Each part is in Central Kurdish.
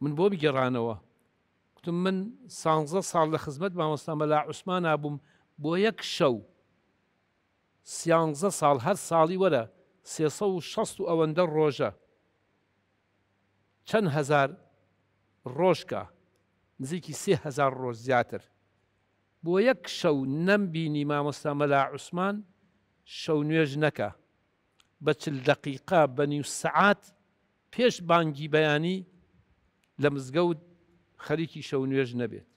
من بۆ بگەڕانەوە کوتم من سانزە ساڵ لە خزمەت مامۆستامە لا عوسمان نبووم بۆ یەک شەو سیانزە ساڵ هەر ساڵی وەرە سێسە و شەست و ئەوەندە ڕۆژە چەند هزار ڕۆژکە نزیکی سێ هزار ڕۆژ زیاتر بۆ یەک شەو نەمبینی مامۆستا مەلا عوسمان شەو نوێژ نەکە بە چل دقیقا بە نیو سعات پێش بانگی بەیانی لە مزگەوت خەریکی شەو نوێژ نەبێت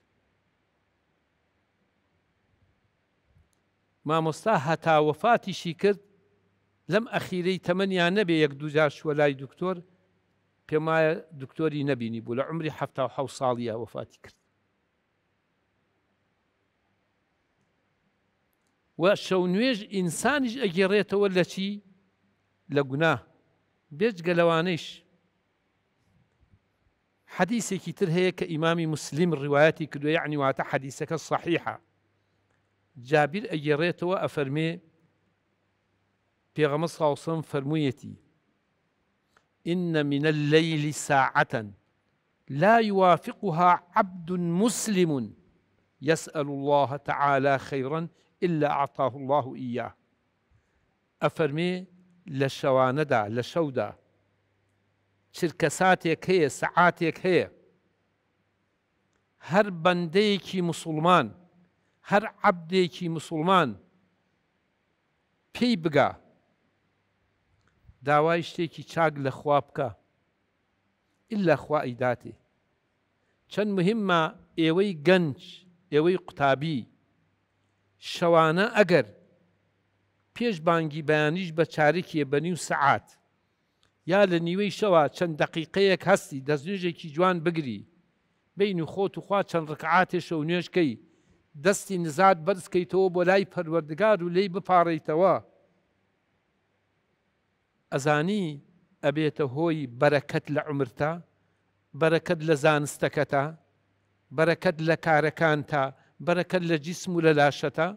مامۆستا هەتاوەفاتیشی کرد لەم ئەخیرەی تەمەنیان نەبێ یەک دوجار شووە لای دکتۆر پێم وایە دکتۆری نەبینی بوو لە عمری ه ساڵیە وەفاتی کرد و شەو نوێژ ئینسانیش ئەگەڕێتەوە لە چی لە گونا بێجگە لەوانەیش حديثێکی تر هەیە کە ئیمامی مسللم ڕواەتی کردو یعنی يعني واتە حەدیسەکە صحیحە جابیر ئەگەڕێتەوە ئەفەرمێ پێغەمە ساوسم فرميتي إن من الليل ساعة لا يوافقها عبد مسلم يسأل الله تعالى خيرا إلا أعطاه الله إياه أفرمي لشواندا لشودا چرکە ساتێک هەیە سەعاتێک هەیە هەر بەندەیەکی مسلمان هەر عەبدێکی مسلمان پێی بگا داوای شتێکی چاک لە خواب بکە ئللا خوا ئیداتێ چەند مهمە ئێوەی گەنج ئێوەی قوتابی شەوانە ئەگەر پێش بانگی بەیانیش بە چارێکیە بەنی و سەعات یا لە نیوەی شەوە چەند دقیقەیەک هەستی دەستێژێکی جوان بگری بین و خۆت و خوا چەند ڕکعاتێشە و نوێشکەی دەستی نزات بەرزکەیتەوە بۆ لای پەروەردگار و لی بپارڕیتەوە ئەزانی ئەبێتە هۆی بەرەکەت لە عمرتا بەرەکەت لە زانستەکەتا بەرەکەت لە کارەکان تا بەرەکەت لە جیسم و لە لاشەتە